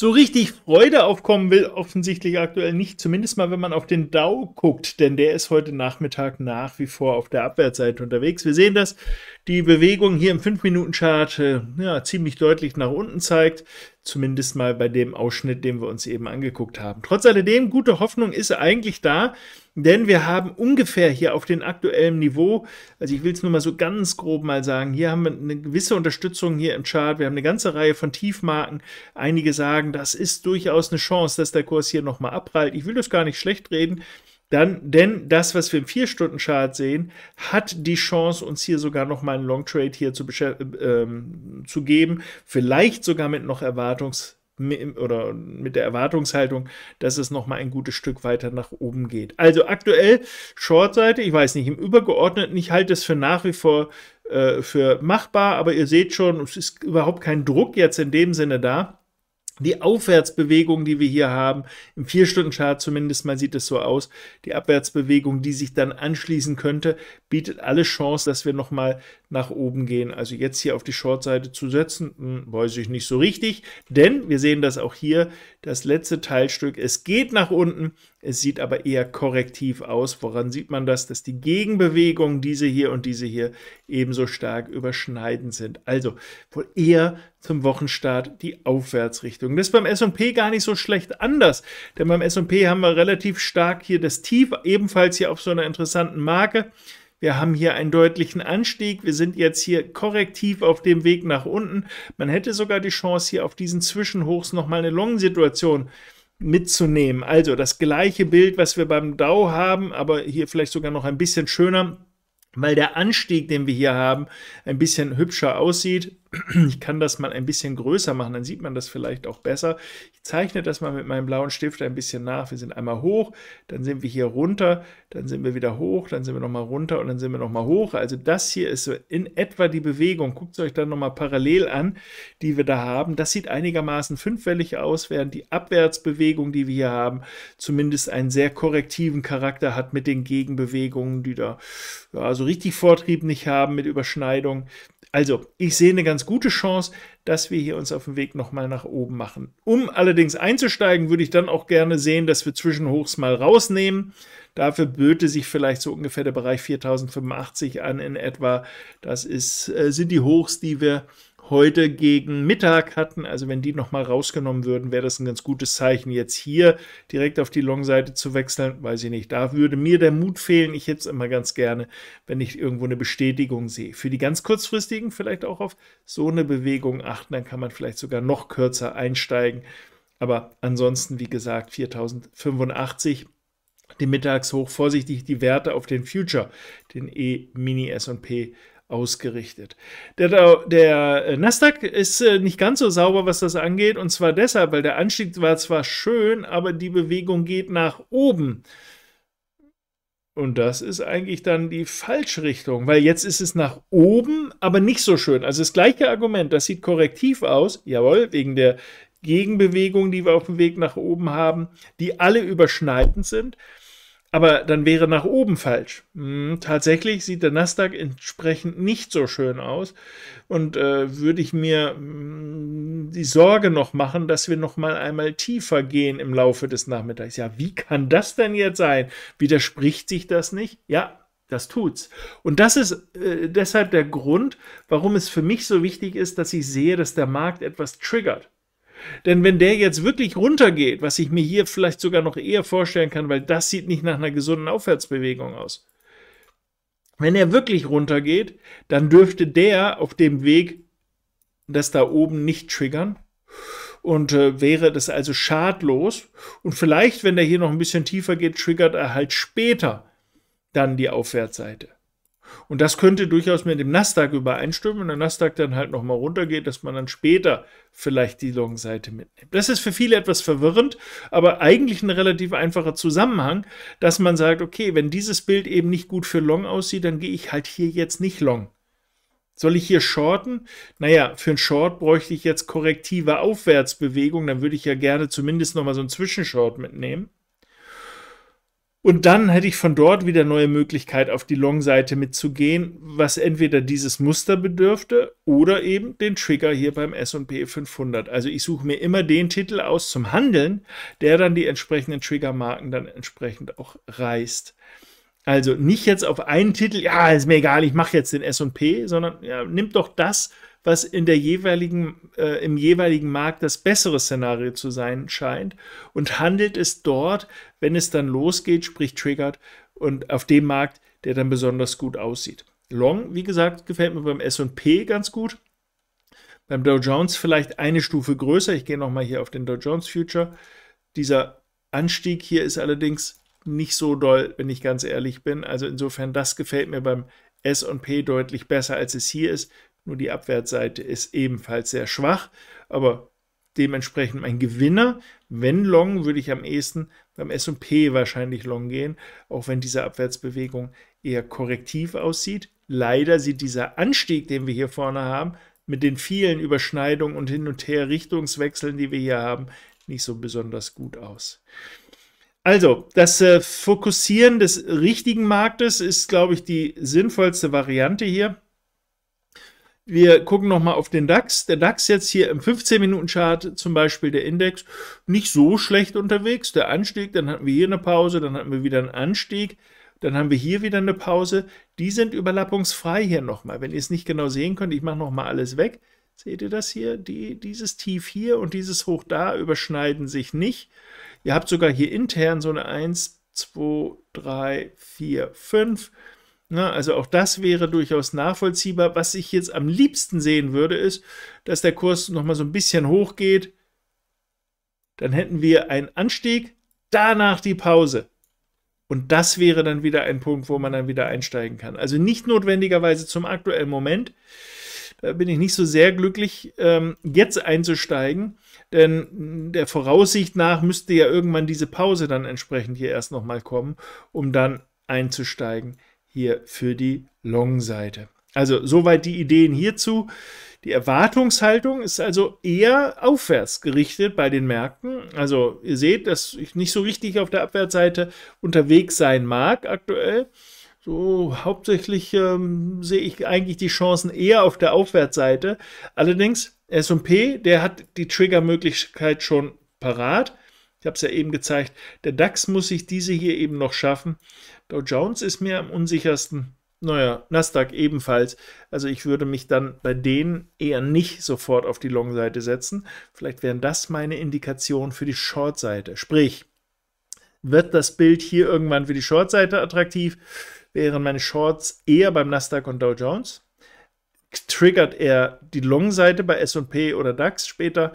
so richtig Freude aufkommen will, offensichtlich aktuell nicht. Zumindest mal, wenn man auf den Dow guckt, denn der ist heute Nachmittag nach wie vor auf der Abwärtsseite unterwegs. Wir sehen, dass die Bewegung hier im 5-Minuten-Chart äh, ja, ziemlich deutlich nach unten zeigt. Zumindest mal bei dem Ausschnitt, den wir uns eben angeguckt haben. Trotz alledem, gute Hoffnung ist eigentlich da, denn wir haben ungefähr hier auf dem aktuellen Niveau, also ich will es nur mal so ganz grob mal sagen, hier haben wir eine gewisse Unterstützung hier im Chart. Wir haben eine ganze Reihe von Tiefmarken. Einige sagen, sagen, das ist durchaus eine Chance, dass der Kurs hier nochmal abprallt. Ich will das gar nicht schlecht reden. Dann, denn das, was wir im 4-Stunden-Chart sehen, hat die Chance, uns hier sogar nochmal einen Long Trade hier zu, ähm, zu geben. Vielleicht sogar mit noch Erwartungs- oder mit der Erwartungshaltung, dass es nochmal ein gutes Stück weiter nach oben geht. Also aktuell Shortseite, ich weiß nicht, im Übergeordneten, ich halte es für nach wie vor äh, für machbar, aber ihr seht schon, es ist überhaupt kein Druck jetzt in dem Sinne da die Aufwärtsbewegung, die wir hier haben, im 4 stunden chart zumindest mal sieht es so aus, die Abwärtsbewegung, die sich dann anschließen könnte, bietet alle Chance, dass wir nochmal nach oben gehen. Also jetzt hier auf die Short-Seite zu setzen, hm, weiß ich nicht so richtig, denn wir sehen das auch hier, das letzte Teilstück, es geht nach unten, es sieht aber eher korrektiv aus. Woran sieht man das? Dass die Gegenbewegungen, diese hier und diese hier, ebenso stark überschneidend sind. Also wohl eher zum Wochenstart die Aufwärtsrichtung. Das ist beim S&P gar nicht so schlecht anders, denn beim S&P haben wir relativ stark hier das Tief, ebenfalls hier auf so einer interessanten Marke. Wir haben hier einen deutlichen Anstieg. Wir sind jetzt hier korrektiv auf dem Weg nach unten. Man hätte sogar die Chance, hier auf diesen Zwischenhochs nochmal eine Long-Situation zu mitzunehmen. Also das gleiche Bild, was wir beim DAO haben, aber hier vielleicht sogar noch ein bisschen schöner, weil der Anstieg, den wir hier haben, ein bisschen hübscher aussieht ich kann das mal ein bisschen größer machen, dann sieht man das vielleicht auch besser. Ich zeichne das mal mit meinem blauen Stift ein bisschen nach. Wir sind einmal hoch, dann sind wir hier runter, dann sind wir wieder hoch, dann sind wir nochmal runter und dann sind wir nochmal hoch. Also das hier ist so in etwa die Bewegung. Guckt es euch dann nochmal parallel an, die wir da haben. Das sieht einigermaßen fünfwellig aus, während die Abwärtsbewegung, die wir hier haben, zumindest einen sehr korrektiven Charakter hat mit den Gegenbewegungen, die da ja, so richtig Vortrieb nicht haben mit Überschneidung. Also, ich sehe eine ganz gute Chance, dass wir hier uns auf dem Weg nochmal nach oben machen. Um allerdings einzusteigen, würde ich dann auch gerne sehen, dass wir Zwischenhochs mal rausnehmen. Dafür böte sich vielleicht so ungefähr der Bereich 4085 an in etwa. Das ist, äh, sind die Hochs, die wir heute gegen Mittag hatten. Also wenn die nochmal rausgenommen würden, wäre das ein ganz gutes Zeichen, jetzt hier direkt auf die Long-Seite zu wechseln. Weiß ich nicht. Da würde mir der Mut fehlen. Ich hätte es immer ganz gerne, wenn ich irgendwo eine Bestätigung sehe. Für die ganz kurzfristigen vielleicht auch auf so eine Bewegung achten. Dann kann man vielleicht sogar noch kürzer einsteigen. Aber ansonsten, wie gesagt, 4085 Den Mittagshoch vorsichtig die Werte auf den Future, den E-Mini S&P ausgerichtet. Der, der äh, Nasdaq ist äh, nicht ganz so sauber, was das angeht, und zwar deshalb, weil der Anstieg war zwar schön, aber die Bewegung geht nach oben. Und das ist eigentlich dann die Falschrichtung, weil jetzt ist es nach oben, aber nicht so schön. Also das gleiche Argument, das sieht korrektiv aus, jawohl, wegen der Gegenbewegung, die wir auf dem Weg nach oben haben, die alle überschneidend sind. Aber dann wäre nach oben falsch. Hm, tatsächlich sieht der Nasdaq entsprechend nicht so schön aus. Und äh, würde ich mir mh, hm, die Sorge noch machen, dass wir noch mal einmal tiefer gehen im Laufe des Nachmittags. Ja, wie kann das denn jetzt sein? Widerspricht sich das nicht? Ja, das tut's. Und das ist äh, deshalb der Grund, warum es für mich so wichtig ist, dass ich sehe, dass der Markt etwas triggert. Denn wenn der jetzt wirklich runtergeht, was ich mir hier vielleicht sogar noch eher vorstellen kann, weil das sieht nicht nach einer gesunden Aufwärtsbewegung aus. Wenn er wirklich runtergeht, dann dürfte der auf dem Weg das da oben nicht triggern und äh, wäre das also schadlos. Und vielleicht, wenn der hier noch ein bisschen tiefer geht, triggert er halt später dann die Aufwärtsseite. Und das könnte durchaus mit dem Nasdaq übereinstimmen wenn der Nasdaq dann halt nochmal runtergeht, dass man dann später vielleicht die Long-Seite mitnimmt. Das ist für viele etwas verwirrend, aber eigentlich ein relativ einfacher Zusammenhang, dass man sagt, okay, wenn dieses Bild eben nicht gut für Long aussieht, dann gehe ich halt hier jetzt nicht Long. Soll ich hier shorten? Naja, für einen Short bräuchte ich jetzt korrektive Aufwärtsbewegung, dann würde ich ja gerne zumindest nochmal so einen Zwischenshort mitnehmen. Und dann hätte ich von dort wieder neue Möglichkeit, auf die Long-Seite mitzugehen, was entweder dieses Muster bedürfte oder eben den Trigger hier beim S&P 500. Also ich suche mir immer den Titel aus zum Handeln, der dann die entsprechenden Triggermarken dann entsprechend auch reißt. Also nicht jetzt auf einen Titel, ja, ist mir egal, ich mache jetzt den S&P, sondern ja, nimmt doch das, was in der jeweiligen, äh, im jeweiligen Markt das bessere Szenario zu sein scheint und handelt es dort, wenn es dann losgeht, sprich triggert und auf dem Markt, der dann besonders gut aussieht. Long, wie gesagt, gefällt mir beim SP ganz gut. Beim Dow Jones vielleicht eine Stufe größer. Ich gehe nochmal hier auf den Dow Jones Future. Dieser Anstieg hier ist allerdings nicht so doll, wenn ich ganz ehrlich bin. Also insofern, das gefällt mir beim SP deutlich besser, als es hier ist. Nur die Abwärtsseite ist ebenfalls sehr schwach, aber dementsprechend mein Gewinner. Wenn Long, würde ich am ehesten beim S&P wahrscheinlich Long gehen, auch wenn diese Abwärtsbewegung eher korrektiv aussieht. Leider sieht dieser Anstieg, den wir hier vorne haben, mit den vielen Überschneidungen und hin und her Richtungswechseln, die wir hier haben, nicht so besonders gut aus. Also, das äh, Fokussieren des richtigen Marktes ist, glaube ich, die sinnvollste Variante hier. Wir gucken nochmal auf den DAX. Der DAX jetzt hier im 15-Minuten-Chart zum Beispiel, der Index, nicht so schlecht unterwegs. Der Anstieg, dann hatten wir hier eine Pause, dann hatten wir wieder einen Anstieg, dann haben wir hier wieder eine Pause. Die sind überlappungsfrei hier nochmal. Wenn ihr es nicht genau sehen könnt, ich mache nochmal alles weg. Seht ihr das hier? Die, dieses Tief hier und dieses Hoch da überschneiden sich nicht. Ihr habt sogar hier intern so eine 1, 2, 3, 4, 5. Na, ne, also auch das wäre durchaus nachvollziehbar. Was ich jetzt am liebsten sehen würde, ist, dass der Kurs nochmal so ein bisschen hochgeht. Dann hätten wir einen Anstieg, danach die Pause. Und das wäre dann wieder ein Punkt, wo man dann wieder einsteigen kann. Also nicht notwendigerweise zum aktuellen Moment. Da bin ich nicht so sehr glücklich, ähm, jetzt einzusteigen, denn der Voraussicht nach müsste ja irgendwann diese Pause dann entsprechend hier erst nochmal kommen, um dann einzusteigen hier für die Long-Seite. Also soweit die Ideen hierzu. Die Erwartungshaltung ist also eher aufwärts gerichtet bei den Märkten. Also ihr seht, dass ich nicht so richtig auf der Abwärtsseite unterwegs sein mag aktuell. So hauptsächlich ähm, sehe ich eigentlich die Chancen eher auf der Aufwärtsseite. Allerdings S&P, der hat die Triggermöglichkeit schon parat. Ich habe es ja eben gezeigt. Der DAX muss sich diese hier eben noch schaffen. Dow Jones ist mir am unsichersten. Naja, Nasdaq ebenfalls. Also ich würde mich dann bei denen eher nicht sofort auf die Long-Seite setzen. Vielleicht wären das meine Indikationen für die Short-Seite. Sprich, wird das Bild hier irgendwann für die Short-Seite attraktiv? Wären meine Shorts eher beim Nasdaq und Dow Jones? Triggert er die Long-Seite bei S&P oder DAX später?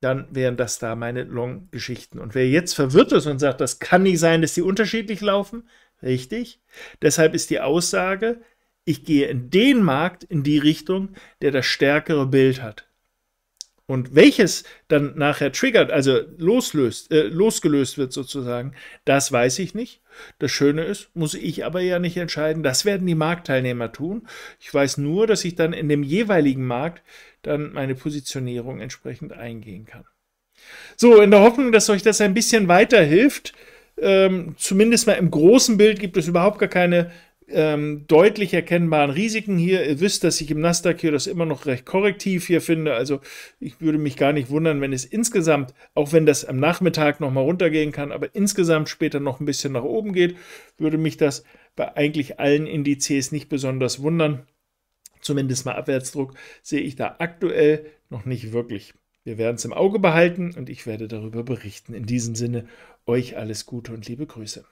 dann wären das da meine Long-Geschichten. Und wer jetzt verwirrt ist und sagt, das kann nicht sein, dass die unterschiedlich laufen, richtig. Deshalb ist die Aussage, ich gehe in den Markt, in die Richtung, der das stärkere Bild hat. Und welches dann nachher triggert, also loslöst, äh, losgelöst wird sozusagen, das weiß ich nicht. Das Schöne ist, muss ich aber ja nicht entscheiden. Das werden die Marktteilnehmer tun. Ich weiß nur, dass ich dann in dem jeweiligen Markt dann meine Positionierung entsprechend eingehen kann. So, in der Hoffnung, dass euch das ein bisschen weiterhilft, ähm, zumindest mal im großen Bild gibt es überhaupt gar keine ähm, deutlich erkennbaren Risiken hier. Ihr wisst, dass ich im Nasdaq hier das immer noch recht korrektiv hier finde. Also ich würde mich gar nicht wundern, wenn es insgesamt, auch wenn das am Nachmittag nochmal runtergehen kann, aber insgesamt später noch ein bisschen nach oben geht, würde mich das bei eigentlich allen Indizes nicht besonders wundern. Zumindest mal Abwärtsdruck sehe ich da aktuell noch nicht wirklich. Wir werden es im Auge behalten und ich werde darüber berichten. In diesem Sinne, euch alles Gute und liebe Grüße.